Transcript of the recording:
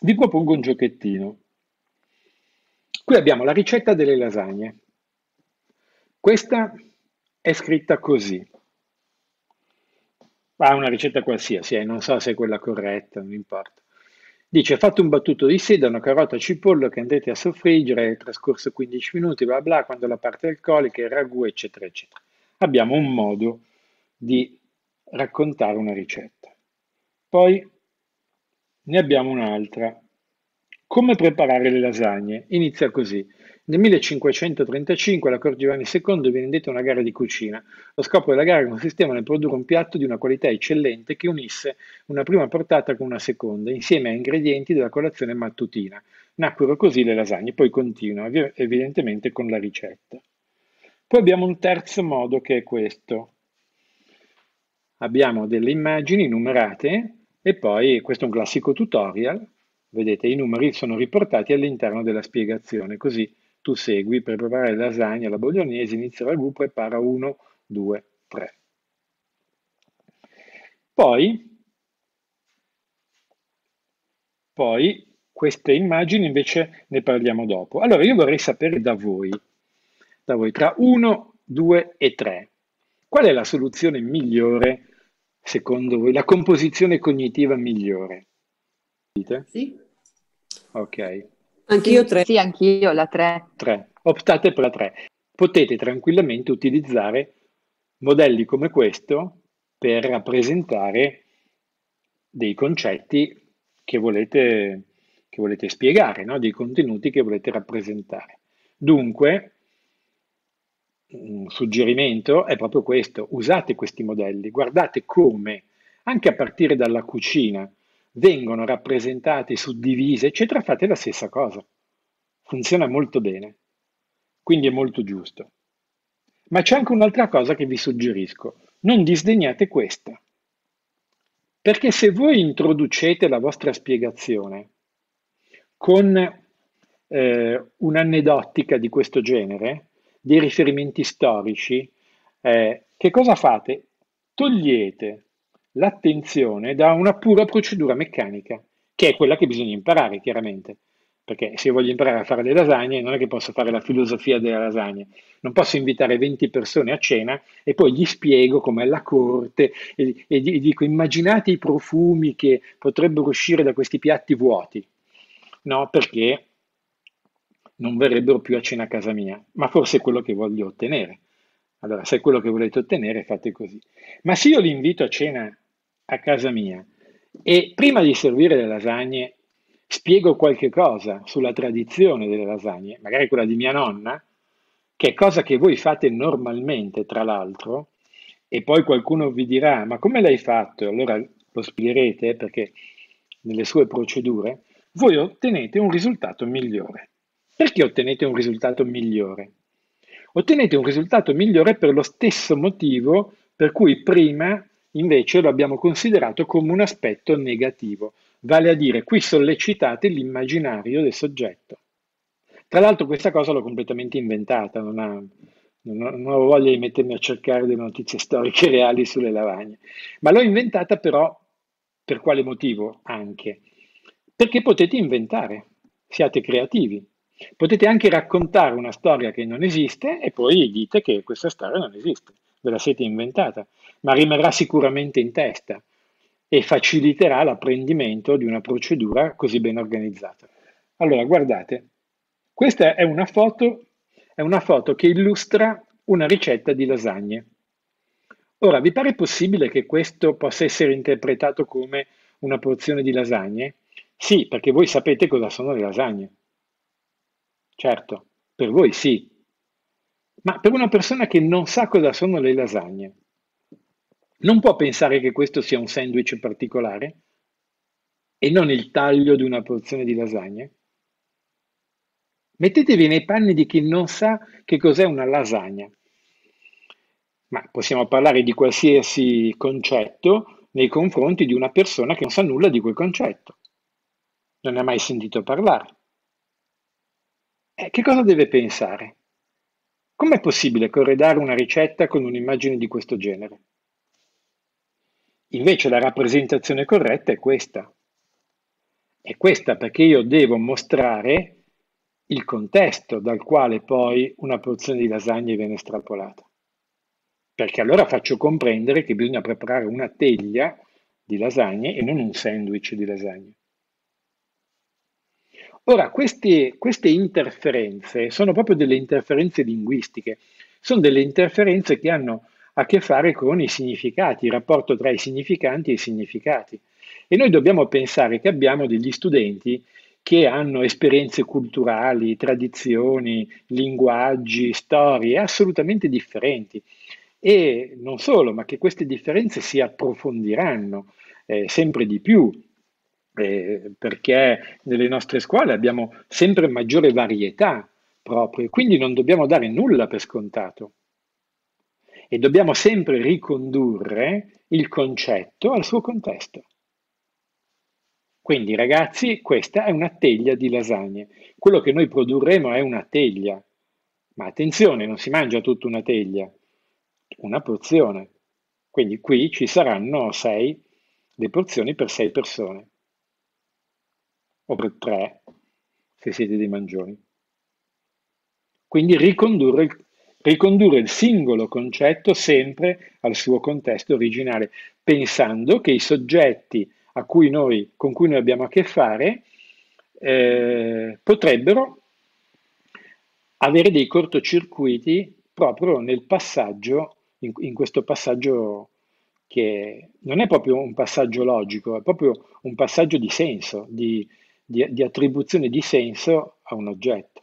vi propongo un giochettino. Qui abbiamo la ricetta delle lasagne. Questa è scritta così. Ha ah, una ricetta qualsiasi, eh, non so se è quella corretta, non importa. Dice, fate un battuto di sedano, carota, cipolla che andrete a soffriggere, trascorso 15 minuti, bla bla, quando la parte alcolica, il ragù, eccetera, eccetera. Abbiamo un modo di raccontare una ricetta. Poi ne abbiamo un'altra. Come preparare le lasagne? Inizia così. Nel 1535 alla corte Giovanni II viene indetta una gara di cucina. Lo scopo della gara consisteva nel produrre un piatto di una qualità eccellente che unisse una prima portata con una seconda, insieme a ingredienti della colazione mattutina. Nacquero così le lasagne, poi continua evidentemente con la ricetta. Poi abbiamo un terzo modo che è questo. Abbiamo delle immagini numerate e poi questo è un classico tutorial, vedete i numeri sono riportati all'interno della spiegazione, così tu segui per preparare la lasagna, la bolognese, inizia il gruppo e para 1, 2, 3. Poi, poi queste immagini invece ne parliamo dopo. Allora io vorrei sapere da voi, da voi tra 1, 2 e 3, qual è la soluzione migliore secondo voi, la composizione cognitiva migliore? Dite? Sì. Ok. Anch'io tre. Sì, anch'io la tre. Tre. Optate per la tre. Potete tranquillamente utilizzare modelli come questo per rappresentare dei concetti che volete, che volete spiegare, no? dei contenuti che volete rappresentare. Dunque, un suggerimento è proprio questo, usate questi modelli, guardate come, anche a partire dalla cucina, vengono rappresentati, suddivise, eccetera, fate la stessa cosa. Funziona molto bene, quindi è molto giusto. Ma c'è anche un'altra cosa che vi suggerisco, non disdegnate questa. Perché se voi introducete la vostra spiegazione con eh, un'aneddotica di questo genere, dei riferimenti storici, eh, che cosa fate? Togliete l'attenzione da una pura procedura meccanica, che è quella che bisogna imparare chiaramente, perché se io voglio imparare a fare le lasagne non è che posso fare la filosofia delle lasagne, non posso invitare 20 persone a cena e poi gli spiego com'è la corte e, e dico immaginate i profumi che potrebbero uscire da questi piatti vuoti, no? Perché non verrebbero più a cena a casa mia, ma forse è quello che voglio ottenere. Allora, se è quello che volete ottenere, fate così. Ma se io li invito a cena a casa mia e prima di servire le lasagne spiego qualche cosa sulla tradizione delle lasagne, magari quella di mia nonna, che è cosa che voi fate normalmente, tra l'altro, e poi qualcuno vi dirà, ma come l'hai fatto? Allora lo spiegherete eh, perché nelle sue procedure voi ottenete un risultato migliore. Perché ottenete un risultato migliore? Ottenete un risultato migliore per lo stesso motivo per cui prima invece lo abbiamo considerato come un aspetto negativo, vale a dire qui sollecitate l'immaginario del soggetto. Tra l'altro questa cosa l'ho completamente inventata, non, ha, non, ho, non, avevo voglia di mettermi a cercare delle notizie storiche reali sulle lavagne, ma l'ho inventata però per quale motivo anche? Perché potete inventare, siate creativi, Potete anche raccontare una storia che non esiste e poi dite che questa storia non esiste, ve la siete inventata, ma rimarrà sicuramente in testa e faciliterà l'apprendimento di una procedura così ben organizzata. Allora, guardate, questa è una foto, è una foto che illustra una ricetta di lasagne. Ora, vi pare possibile che questo possa essere interpretato come una porzione di lasagne? Sì, perché voi sapete cosa sono le lasagne. Certo, per voi sì, ma per una persona che non sa cosa sono le lasagne, non può pensare che questo sia un sandwich particolare e non il taglio di una porzione di lasagne? Mettetevi nei panni di chi non sa che cos'è una lasagna. Ma possiamo parlare di qualsiasi concetto nei confronti di una persona che non sa nulla di quel concetto. Non ne ha mai sentito parlare. Eh, che cosa deve pensare? Com'è possibile corredare una ricetta con un'immagine di questo genere? Invece la rappresentazione corretta è questa. È questa perché io devo mostrare il contesto dal quale poi una porzione di lasagne viene estrapolata. Perché allora faccio comprendere che bisogna preparare una teglia di lasagne e non un sandwich di lasagne. Ora, queste, queste interferenze sono proprio delle interferenze linguistiche, sono delle interferenze che hanno a che fare con i significati, il rapporto tra i significanti e i significati. E noi dobbiamo pensare che abbiamo degli studenti che hanno esperienze culturali, tradizioni, linguaggi, storie assolutamente differenti. E non solo, ma che queste differenze si approfondiranno eh, sempre di più eh, perché nelle nostre scuole abbiamo sempre maggiore varietà proprio e quindi non dobbiamo dare nulla per scontato. E dobbiamo sempre ricondurre il concetto al suo contesto. Quindi ragazzi, questa è una teglia di lasagne. Quello che noi produrremo è una teglia. Ma attenzione, non si mangia tutta una teglia, una porzione. Quindi qui ci saranno sei, le porzioni per sei persone o per tre, se siete dei mangioni. Quindi ricondurre, ricondurre il singolo concetto sempre al suo contesto originale, pensando che i soggetti cui noi, con cui noi abbiamo a che fare eh, potrebbero avere dei cortocircuiti proprio nel passaggio, in, in, questo passaggio che non è proprio un passaggio logico, è proprio un passaggio di senso, di, di, di attribuzione di senso a un oggetto.